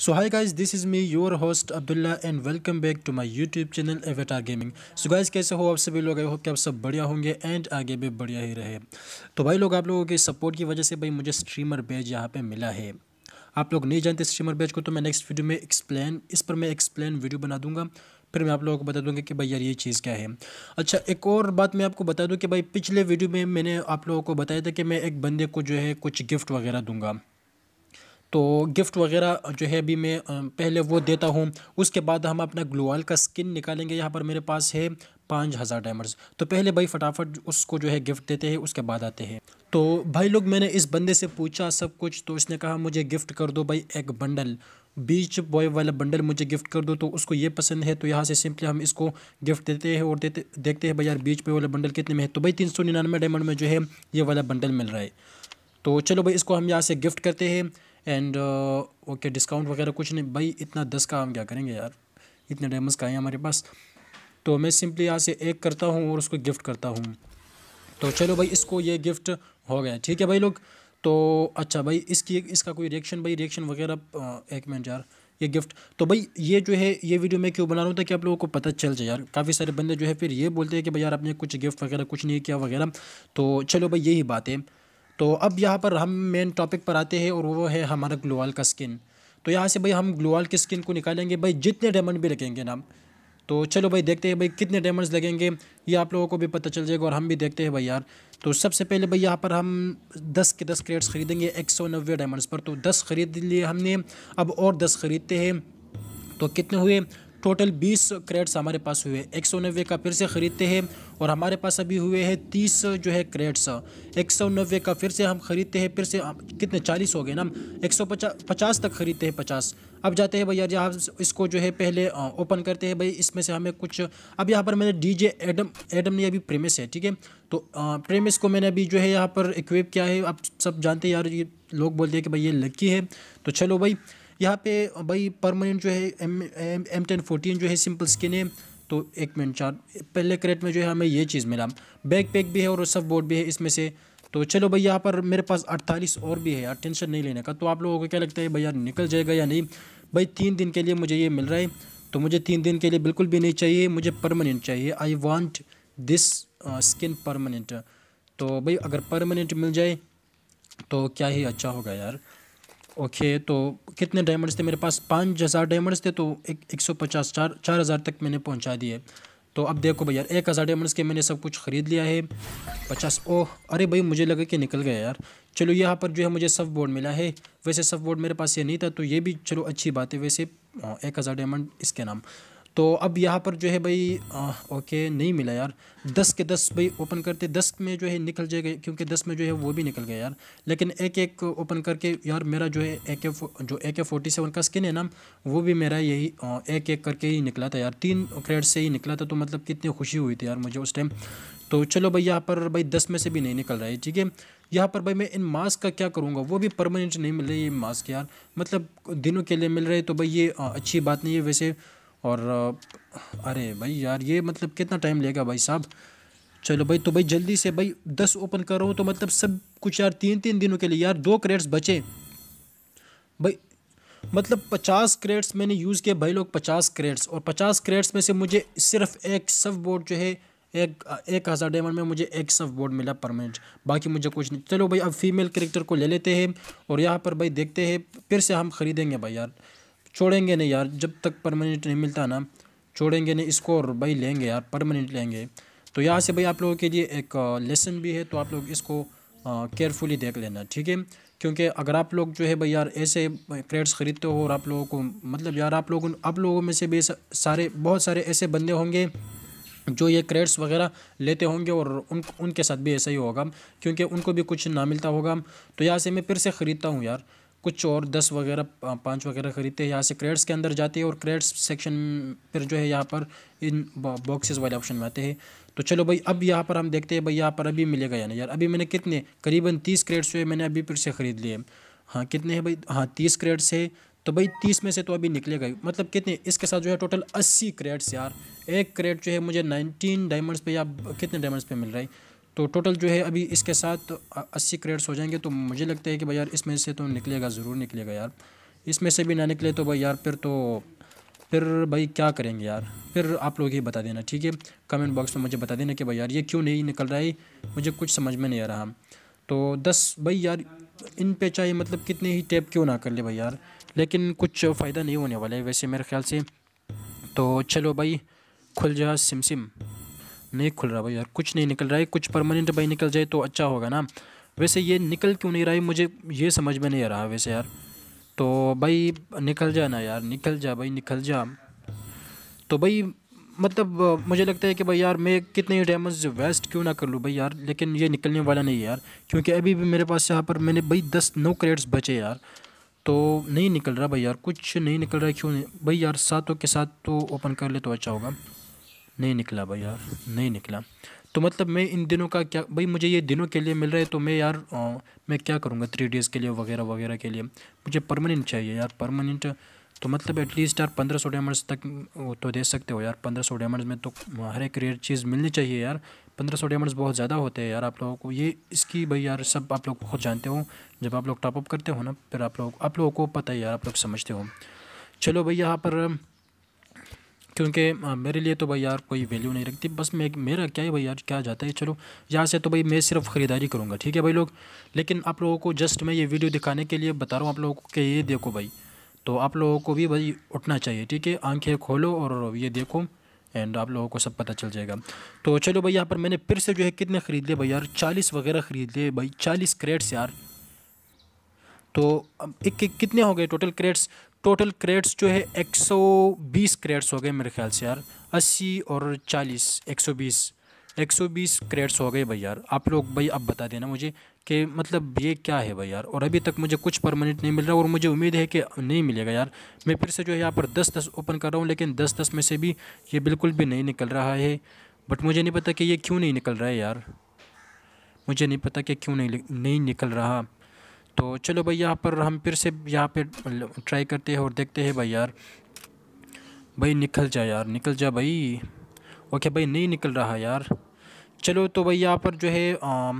so hi guys this is me your host Abdullah and welcome back to my YouTube channel Avatar Gaming so guys कैसे हो आप सभी लोग आई हो कि आप सब बढ़िया होंगे एंड आगे भी बढ़िया ही रहे तो भाई लोग आप लोगों के सपोर्ट की वजह से भाई मुझे स्ट्रीमर बैच यहाँ पे मिला है आप लोग नहीं जानते स्ट्रीमर बैच को तो मैं नेक्स्ट वीडियो में एक्सप्लेन इस पर मैं एक्सप्लेन वीडियो बना दूंगा फिर मैं आप लोगों को बता दूंगा कि भाई यार ये चीज़ क्या है अच्छा एक और बात मैं आपको बता दूँ कि भाई पिछले वीडियो में मैंने आप लोगों को बताया था कि मैं एक बंदे को जो है कुछ गिफ्ट वगैरह दूँगा तो गिफ्ट वगैरह जो है अभी मैं पहले वो देता हूँ उसके बाद हम अपना ग्लोअल का स्किन निकालेंगे यहाँ पर मेरे पास है पाँच हज़ार डायमंड्स तो पहले भाई फटाफट उसको जो है गिफ्ट देते हैं उसके बाद आते हैं तो भाई लोग मैंने इस बंदे से पूछा सब कुछ तो इसने कहा मुझे गिफ्ट कर दो भाई एक बंडल बीच बॉय वाला बंडल मुझे गिफ्ट कर दो तो उसको ये पसंद है तो यहाँ से सिंपली हम इसको गिफ्ट देते हैं और देते देखते हैं भाई यार बीच बॉय वाला बंडल कितने में है तो भाई तीन सौ निन्यानवे डायमंड में जो है ये वाला बंडल मिल रहा है तो चलो भाई इसको हम यहाँ से गिफ्ट करते हैं एंड ओके डिस्काउंट वगैरह कुछ नहीं भाई इतना दस का हम क्या करेंगे यार इतने डैमस का है हमारे पास तो मैं सिंपली यहाँ से एक करता हूँ और उसको गिफ्ट करता हूँ तो चलो भाई इसको ये गिफ्ट हो गया ठीक है भाई लोग तो अच्छा भाई इसकी इसका कोई रिएक्शन भाई रिएक्शन वगैरह एक मिनट यार ये गिफ्ट तो भाई ये जो है ये वीडियो मैं क्यों बना रहा हूँ ताकि आप लोगों को पता चल जाए यार काफ़ी सारे बंदे जो है फिर ये बोलते हैं कि भाई यार आपने कुछ गिफ्ट वगैरह कुछ नहीं किया वगैरह तो चलो भाई यही बात है तो अब यहाँ पर हम मेन टॉपिक पर आते हैं और वो है हमारा ग्लोवाल का स्किन तो यहाँ से भाई हम ग्लोवाल की स्किन को निकालेंगे भाई जितने डायमंड भी लगेंगे ना तो चलो भाई देखते हैं भाई कितने डायमंड्स लगेंगे ये आप लोगों को भी पता चल जाएगा और हम भी देखते हैं भाई यार तो सबसे पहले भाई यहाँ पर हम दस के दस क्रेट्स खरीदेंगे एक सौ नब्बे डायमंड्स पर तो दस खरीद लिए हमने अब और दस खरीदते हैं तो कितने हुए टोटल 20 क्रेट्स हमारे पास हुए एक सौ नब्बे का फिर से ख़रीदते हैं और हमारे पास अभी हुए हैं 30 जो है क्रेट्स एक सौ नब्बे का फिर से हम ख़रीदते हैं फिर से कितने 40 हो गए ना एक सौ पचास तक ख़रीदते हैं 50 अब जाते हैं भैया यहाँ इसको जो है पहले ओपन करते हैं भाई इसमें से हमें कुछ अब यहाँ पर मैंने डी जे एडम एडम ने अभी प्रेमिस है ठीक है तो प्रेमिस को मैंने अभी जो है यहाँ पर इक्विप किया है आप सब जानते हैं यार ये लोग बोलते हैं कि भाई ये लकी है तो चलो भाई यहाँ पे भाई परमानेंट जो है एम एम टेन फोर्टीन जो है सिंपल स्किन है तो एक मिनट चार पहले क्रेट में जो है हमें ये चीज़ मिला बैक पैक भी है और सब बोर्ड भी है इसमें से तो चलो भाई यहाँ पर मेरे पास अड़तालीस और भी है यार टेंशन नहीं लेने का तो आप लोगों को क्या लगता है भैया निकल जाएगा या नहीं भाई तीन दिन के लिए मुझे ये मिल रहा है तो मुझे तीन दिन के लिए बिल्कुल भी नहीं चाहिए मुझे परमानेंट चाहिए I want this skin permanent तो भाई अगर परमानेंट मिल जाए तो क्या ही अच्छा होगा यार ओके तो कितने डायमंड्स थे मेरे पास पाँच हज़ार डायमंड्स थे तो एक एक सौ पचास चार चार हज़ार तक मैंने पहुंचा दिए तो अब देखो भैया एक हज़ार डायमंड्स के मैंने सब कुछ ख़रीद लिया है पचास ओह अरे भाई मुझे लगा कि निकल गया यार चलो यहाँ पर जो है मुझे सब बोर्ड मिला है वैसे सब बोर्ड मेरे पास ये नहीं था तो ये भी चलो अच्छी बात है वैसे हाँ, एक हज़ार डायमंड इसके नाम तो अब यहाँ पर जो है भाई आ, ओके नहीं मिला यार दस के दस भाई ओपन करते दस में जो है निकल जाएगा क्योंकि दस में जो है वो भी निकल गया यार लेकिन एक एक ओपन करके यार मेरा जो है ए के जो ए के फोर्टी सेवन का स्किन है ना वो भी मेरा यही एक एक करके ही निकला था यार तीन क्रेड से ही निकला था तो मतलब कितनी खुशी हुई थी यार मुझे उस टाइम तो चलो भाई यहाँ पर भाई दस में से भी नहीं निकल रहा है ठीक है यहाँ पर भाई मैं इन मास्क का क्या करूँगा वो भी परमानेंट नहीं मिल रही ये मास्क यार मतलब दिनों के लिए मिल रहे तो भाई ये अच्छी बात नहीं है वैसे और अरे भाई यार ये मतलब कितना टाइम लेगा भाई साहब चलो भाई तो भाई जल्दी से भाई दस ओपन कर रहा हूँ तो मतलब सब कुछ यार तीन तीन दिनों के लिए यार दो क्रेट्स बचे भाई मतलब पचास क्रेट्स मैंने यूज़ किए भाई लोग पचास क्रेट्स और पचास क्रेट्स में से मुझे सिर्फ एक सब बोर्ड जो है एक एक हज़ार डायमंड में मुझे एक सब बोर्ड मिला परमानेंट बाकी मुझे कुछ नहीं चलो भाई अब फीमेल करेक्टर को ले लेते हैं और यहाँ पर भाई देखते हैं फिर से हम ख़रीदेंगे भाई यार छोड़ेंगे नहीं यार जब तक परमानेंट नहीं मिलता ना छोड़ेंगे नहीं इसको और भाई लेंगे यार परमानेंट लेंगे तो यहाँ से भाई आप लोगों के लिए एक लेसन भी है तो आप लोग इसको केयरफुली देख लेना ठीक है क्योंकि अगर आप लोग जो है भाई यार ऐसे क्रेड्स ख़रीदते हो और आप लोगों को मतलब यार आप लोगों आप लोगों में से भी सारे बहुत सारे ऐसे बंदे होंगे जो ये क्रेड्स वगैरह लेते होंगे और उन उनके साथ भी ऐसा ही होगा क्योंकि उनको भी कुछ ना मिलता होगा तो यहाँ से मैं फिर से ख़रीदता हूँ यार कुछ और दस वगैरह पाँच वगैरह ख़रीदते हैं यहाँ से क्रेड्स के अंदर जाते हैं और क्रेड्स सेक्शन पर जो है यहाँ पर इन बॉक्सेस वाले ऑप्शन में आते हैं तो चलो भाई अब यहाँ पर हम देखते हैं भाई यहाँ पर अभी मिलेगा या यार अभी मैंने कितने करीबन तीस क्रेड्स जो है मैंने अभी फिर से ख़रीद लिए हाँ कितने हैं भाई हाँ तीस क्रेड्स है तो भाई तीस में से तो अभी निकलेगा मतलब कितने इसके साथ जो है टोटल अस्सी क्रेड्स यार एक क्रेड जो है मुझे नाइनटीन डायमंड्स पर या कितने डायमंड्स पर मिल रहा है तो टोटल जो है अभी इसके साथ अस्सी क्रेड्स हो जाएंगे तो मुझे लगता है कि भाई यार इसमें से तो निकलेगा ज़रूर निकलेगा यार इसमें से भी ना निकले तो भाई यार फिर तो फिर भाई क्या करेंगे यार फिर आप लोग ये बता देना ठीक है कमेंट बॉक्स में मुझे बता देना कि भाई यार ये क्यों नहीं निकल रहा है मुझे कुछ समझ में नहीं आ रहा तो दस भाई यार इन पे चाहे मतलब कितने ही टैप क्यों ना कर ले भाई यार लेकिन कुछ फ़ायदा नहीं होने वाला है वैसे मेरे ख्याल से तो चलो भाई खुल जा सिम सिम नहीं खुल रहा भाई यार कुछ नहीं निकल रहा है कुछ परमानेंट भाई निकल जाए तो अच्छा होगा ना वैसे ये निकल क्यों नहीं रहा है मुझे ये समझ में नहीं आ रहा वैसे यार तो भाई निकल जा ना यार निकल जा भाई निकल जा तो भाई मतलब मुझे लगता है कि भाई यार मैं कितने डैमेज वेस्ट क्यों ना कर लूँ भाई यार लेकिन ये निकलने वाला नहीं है यार क्योंकि अभी भी मेरे पास यहाँ पर मैंने भाई दस नौ क्रेड्स बचे यार तो नहीं निकल रहा भाई यार कुछ नहीं निकल रहा क्यों नहीं भाई यार सातों के साथ तो ओपन कर ले तो अच्छा होगा नहीं निकला भाई यार नहीं निकला तो मतलब मैं इन दिनों का क्या भाई मुझे ये दिनों के लिए मिल रहा है तो मैं यार आ, मैं क्या करूँगा थ्री डेज़ के लिए वगैरह वगैरह के लिए मुझे परमानेंट चाहिए यार परमानेंट तो मतलब एटलीस्ट यार पंद्रह सौ डायमंड्स तक तो दे सकते हो यार पंद्रह सौ डायमंड्स में तो हर एक रेयर चीज़ मिलनी चाहिए यार पंद्रह सौ डायमंड्स बहुत ज़्यादा होते हैं यार आप लोगों को ये इसकी भाई यार सब आप लोग बहुत जानते हो जब आप लोग टॉपअप करते हो ना फिर आप लोग आप लोगों को पता है यार आप लोग समझते हो चलो भाई यहाँ पर क्योंकि मेरे लिए तो भाई यार कोई वैल्यू नहीं रखती बस मैं मेरा क्या है भाई यार क्या जाता है चलो यहाँ से तो भाई मैं सिर्फ ख़रीदारी करूँगा ठीक है भाई लोग लेकिन आप लोगों को जस्ट मैं ये वीडियो दिखाने के लिए बता रहा हूँ आप लोगों को कि ये देखो भाई तो आप लोगों को भी भाई उठना चाहिए ठीक है आंखें खोलो और ये देखो एंड आप लोगों को सब पता चल जाएगा तो चलो भाई यहाँ पर मैंने फिर से जो है कितने ख़रीद लिए भाई यार चालीस वगैरह ख़रीद लिए भाई चालीस क्रेट्स यार तो अब एक, एक कितने हो गए टोटल क्रेट्स टोटल क्रेड्स जो है 120 क्रेड्स हो गए मेरे ख्याल से यार 80 और 40 120 120 क्रेड्स हो गए भाई यार आप लोग भाई अब बता देना मुझे कि मतलब ये क्या है भाई यार और अभी तक मुझे कुछ परमानेंट नहीं मिल रहा और मुझे उम्मीद है कि नहीं मिलेगा यार मैं फिर से जो है यहाँ पर दस दस ओपन कर रहा हूँ लेकिन दस दस में से भी ये बिल्कुल भी नहीं निकल रहा है बट मुझे नहीं पता कि ये क्यों नहीं निकल रहा है यार मुझे नहीं पता कि क्यों नहीं नहीं निकल रहा तो चलो भाई यहाँ पर हम फिर से यहाँ पे ट्राई करते हैं और देखते हैं भाई यार भाई निकल जा यार निकल जा भाई ओके भाई नहीं निकल रहा यार चलो तो भाई यहाँ पर जो है आ,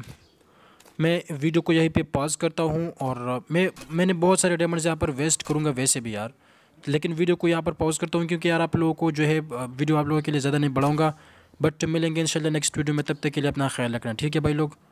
मैं वीडियो को यहीं पे पॉज करता हूँ और मैं मैंने बहुत सारे डायमंड्स यहाँ पर वेस्ट करूँगा वैसे भी यार लेकिन वीडियो को यहाँ पर पॉज करता हूँ क्योंकि यार आप लोगों को जो है वीडियो आप लोगों के लिए ज़्यादा नहीं बढ़ाऊँगा बट मिलेंगे इंशाल्लाह नेक्स्ट वीडियो में तब तक के लिए अपना ख्याल रखना ठीक है भाई लोग